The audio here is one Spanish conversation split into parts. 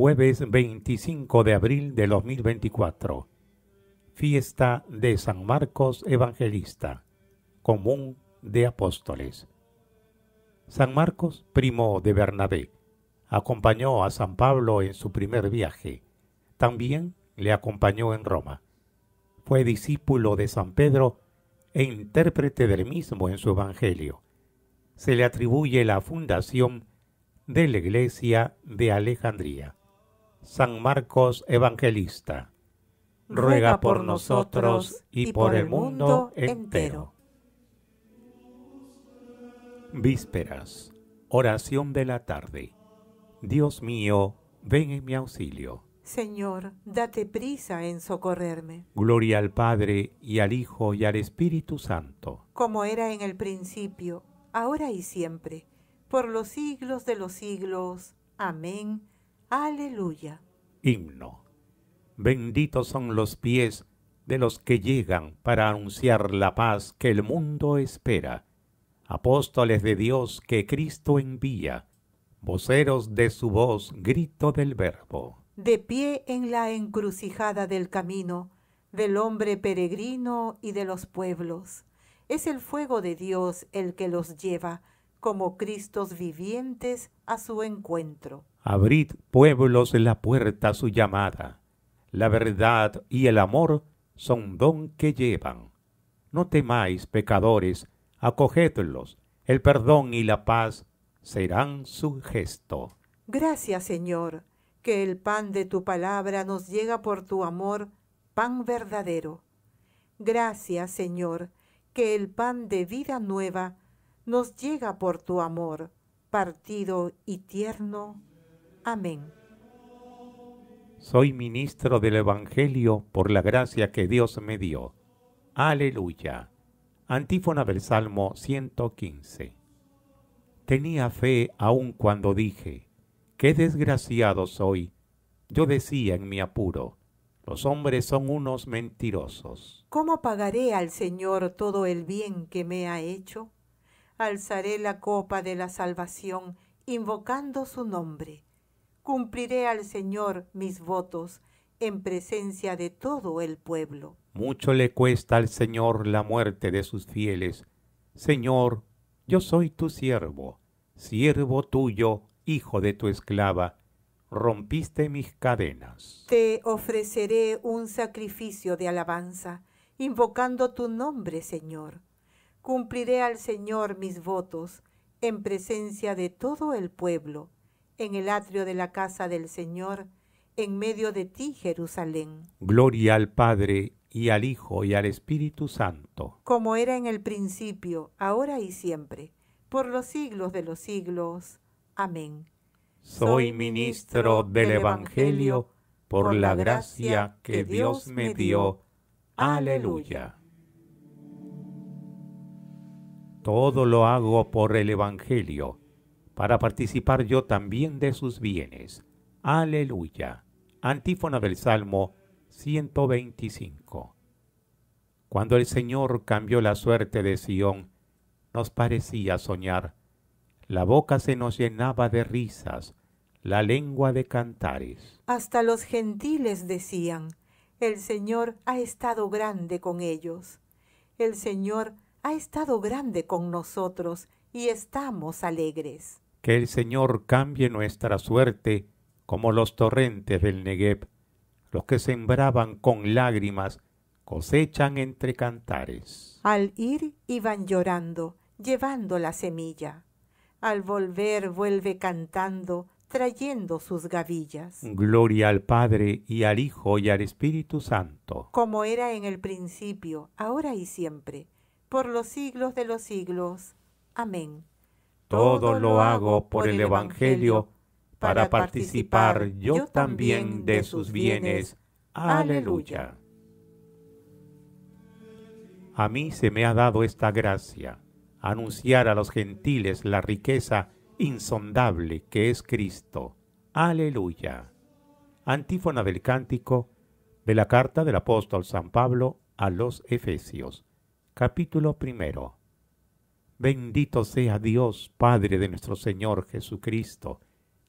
jueves 25 de abril de 2024, fiesta de San Marcos Evangelista, común de apóstoles. San Marcos, primo de Bernabé, acompañó a San Pablo en su primer viaje. También le acompañó en Roma. Fue discípulo de San Pedro e intérprete del mismo en su Evangelio. Se le atribuye la fundación de la iglesia de Alejandría. San Marcos Evangelista, ruega por nosotros y por el mundo entero. Vísperas, oración de la tarde. Dios mío, ven en mi auxilio. Señor, date prisa en socorrerme. Gloria al Padre y al Hijo y al Espíritu Santo. Como era en el principio, ahora y siempre, por los siglos de los siglos. Amén Aleluya. Himno. Benditos son los pies de los que llegan para anunciar la paz que el mundo espera. Apóstoles de Dios que Cristo envía, voceros de su voz, grito del Verbo. De pie en la encrucijada del camino, del hombre peregrino y de los pueblos. Es el fuego de Dios el que los lleva, como Cristos vivientes, a su encuentro. Abrid, pueblos, la puerta a su llamada. La verdad y el amor son don que llevan. No temáis, pecadores, acogedlos. El perdón y la paz serán su gesto. Gracias, Señor, que el pan de tu palabra nos llega por tu amor, pan verdadero. Gracias, Señor, que el pan de vida nueva nos llega por tu amor, partido y tierno Amén. Soy ministro del Evangelio por la gracia que Dios me dio. Aleluya. Antífona del Salmo 115. Tenía fe aun cuando dije, qué desgraciado soy. Yo decía en mi apuro, los hombres son unos mentirosos. ¿Cómo pagaré al Señor todo el bien que me ha hecho? Alzaré la copa de la salvación, invocando su nombre cumpliré al Señor mis votos en presencia de todo el pueblo. Mucho le cuesta al Señor la muerte de sus fieles. Señor, yo soy tu siervo, siervo tuyo, hijo de tu esclava. Rompiste mis cadenas. Te ofreceré un sacrificio de alabanza, invocando tu nombre, Señor. Cumpliré al Señor mis votos, en presencia de todo el pueblo en el atrio de la casa del Señor, en medio de ti, Jerusalén. Gloria al Padre, y al Hijo, y al Espíritu Santo. Como era en el principio, ahora y siempre, por los siglos de los siglos. Amén. Soy ministro del Evangelio por la gracia que Dios me dio. Aleluya. Todo lo hago por el Evangelio para participar yo también de sus bienes. Aleluya. Antífona del Salmo 125. Cuando el Señor cambió la suerte de Sión, nos parecía soñar. La boca se nos llenaba de risas, la lengua de cantares. Hasta los gentiles decían, el Señor ha estado grande con ellos. El Señor ha estado grande con nosotros y estamos alegres. Que el Señor cambie nuestra suerte como los torrentes del Negev. Los que sembraban con lágrimas cosechan entre cantares. Al ir iban llorando, llevando la semilla. Al volver vuelve cantando, trayendo sus gavillas. Gloria al Padre y al Hijo y al Espíritu Santo. Como era en el principio, ahora y siempre, por los siglos de los siglos. Amén. Todo lo hago por el Evangelio, para participar yo también de sus bienes. Aleluya. A mí se me ha dado esta gracia, anunciar a los gentiles la riqueza insondable que es Cristo. Aleluya. Antífona del cántico de la carta del apóstol San Pablo a los Efesios, capítulo primero Bendito sea Dios, Padre de nuestro Señor Jesucristo,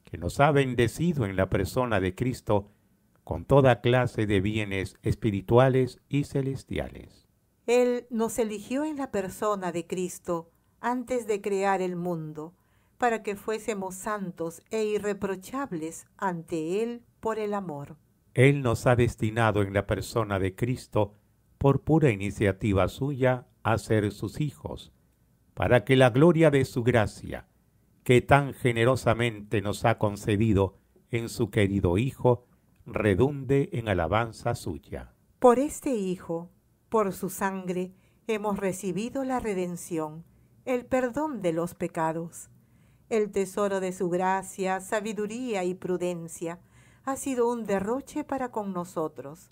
que nos ha bendecido en la persona de Cristo con toda clase de bienes espirituales y celestiales. Él nos eligió en la persona de Cristo antes de crear el mundo, para que fuésemos santos e irreprochables ante Él por el amor. Él nos ha destinado en la persona de Cristo, por pura iniciativa suya, a ser sus hijos, para que la gloria de su gracia, que tan generosamente nos ha concedido en su querido Hijo, redunde en alabanza suya. Por este Hijo, por su sangre, hemos recibido la redención, el perdón de los pecados. El tesoro de su gracia, sabiduría y prudencia ha sido un derroche para con nosotros,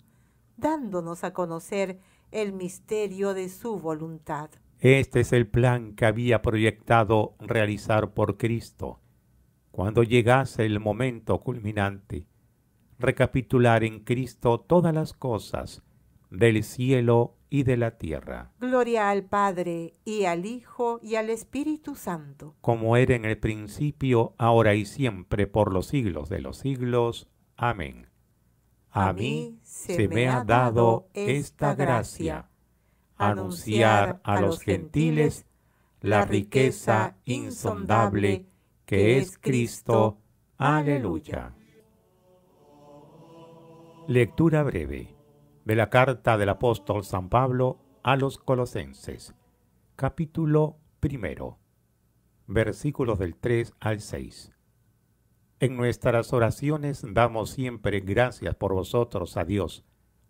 dándonos a conocer el misterio de su voluntad. Este es el plan que había proyectado realizar por Cristo. Cuando llegase el momento culminante, recapitular en Cristo todas las cosas del cielo y de la tierra. Gloria al Padre, y al Hijo, y al Espíritu Santo. Como era en el principio, ahora y siempre, por los siglos de los siglos. Amén. A, mí se me ha dado esta gracia anunciar a los gentiles la riqueza insondable que es Cristo. Aleluya. Lectura breve de la carta del apóstol San Pablo a los Colosenses, capítulo primero, versículos del 3 al 6. En nuestras oraciones damos siempre gracias por vosotros a Dios,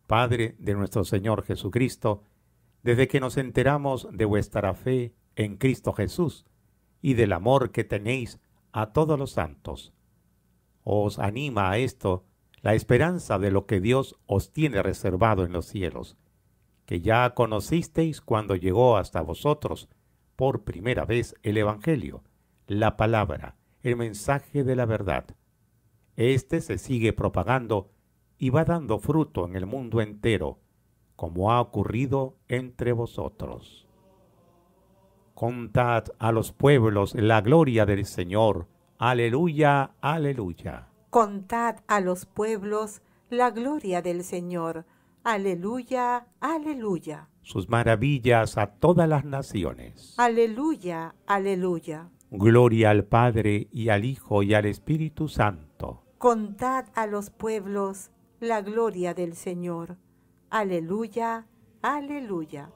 Padre de nuestro Señor Jesucristo, desde que nos enteramos de vuestra fe en Cristo Jesús y del amor que tenéis a todos los santos. Os anima a esto la esperanza de lo que Dios os tiene reservado en los cielos, que ya conocisteis cuando llegó hasta vosotros por primera vez el Evangelio, la palabra, el mensaje de la verdad. Este se sigue propagando y va dando fruto en el mundo entero como ha ocurrido entre vosotros. Contad a los pueblos la gloria del Señor. Aleluya, aleluya. Contad a los pueblos la gloria del Señor. Aleluya, aleluya. Sus maravillas a todas las naciones. Aleluya, aleluya. Gloria al Padre y al Hijo y al Espíritu Santo. Contad a los pueblos la gloria del Señor. Aleluya, aleluya.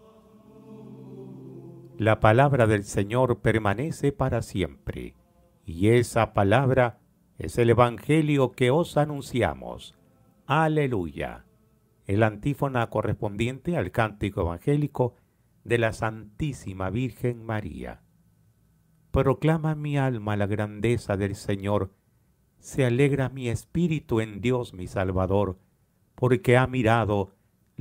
La palabra del Señor permanece para siempre, y esa palabra es el Evangelio que os anunciamos. Aleluya. El antífona correspondiente al cántico evangélico de la Santísima Virgen María. Proclama mi alma la grandeza del Señor, se alegra mi espíritu en Dios mi Salvador, porque ha mirado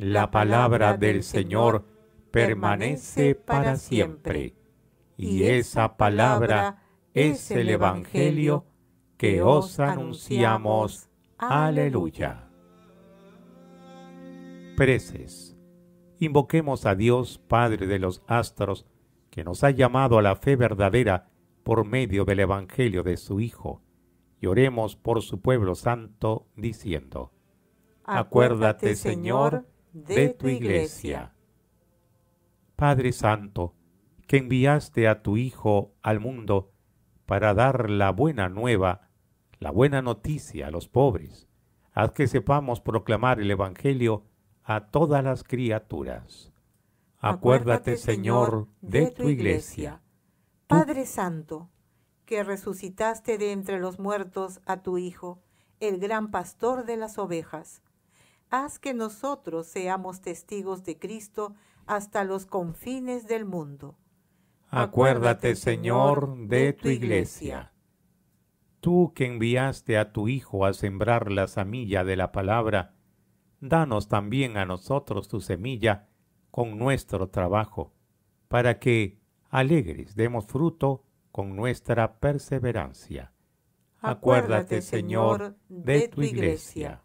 La palabra del Señor permanece para siempre. Y esa palabra es el Evangelio que os anunciamos. Aleluya. Preces. Invoquemos a Dios, Padre de los astros, que nos ha llamado a la fe verdadera por medio del Evangelio de su Hijo, y oremos por su pueblo santo, diciendo, Acuérdate, Señor, de tu iglesia. Padre Santo, que enviaste a tu Hijo al mundo para dar la buena nueva, la buena noticia a los pobres, haz que sepamos proclamar el Evangelio a todas las criaturas. Acuérdate, Señor, de tu iglesia. Padre Santo, que resucitaste de entre los muertos a tu Hijo, el gran pastor de las ovejas, haz que nosotros seamos testigos de Cristo hasta los confines del mundo. Acuérdate, Señor, de tu iglesia. Tú que enviaste a tu Hijo a sembrar la semilla de la palabra, danos también a nosotros tu semilla con nuestro trabajo, para que, alegres, demos fruto con nuestra perseverancia. Acuérdate, Señor, de tu iglesia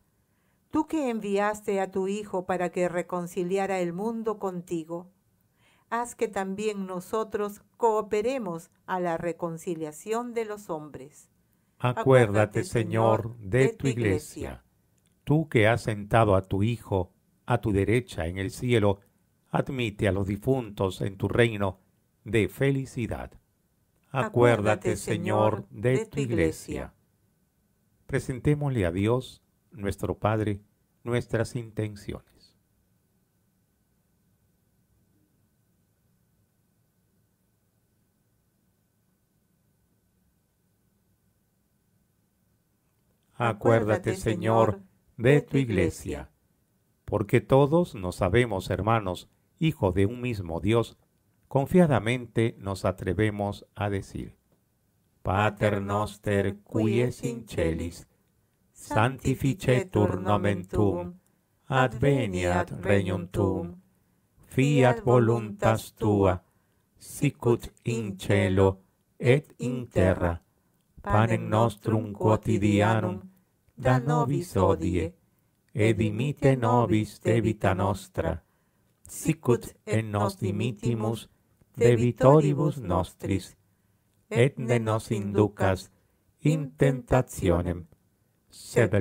tú que enviaste a tu Hijo para que reconciliara el mundo contigo, haz que también nosotros cooperemos a la reconciliación de los hombres. Acuérdate, Señor, de, tu iglesia. Tú que has sentado a tu Hijo a tu derecha en el cielo, admite a los difuntos en tu reino de felicidad. Acuérdate, Señor, de, tu iglesia. Presentémosle a Dios nuestro Padre, nuestras intenciones. Acuérdate, Señor, de tu iglesia, porque todos nos sabemos hermanos, hijo de un mismo Dios, confiadamente nos atrevemos a decir, Pater noster qui in sanctificetur nomen tuum, adveniat regnum tuum, fiat voluntas tua, sicut in cielo et in terra, panem nostrum quotidianum, da nobis odie, et dimitte nobis debita nostra, sicut et nos dimitimus debitoribus nostris, et ne nos inducas in tentationem, sed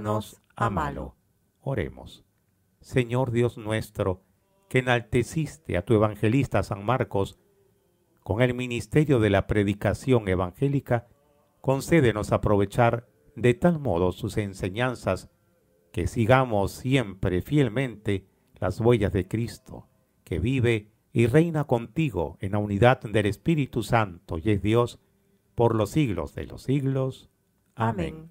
nos a malo. Oremos. Señor Dios nuestro, que enalteciste a tu evangelista San Marcos con el ministerio de la predicación evangélica, concédenos aprovechar de tal modo sus enseñanzas que sigamos siempre fielmente las huellas de Cristo, que vive y reina contigo en la unidad del Espíritu Santo y es Dios por los siglos de los siglos. Amén.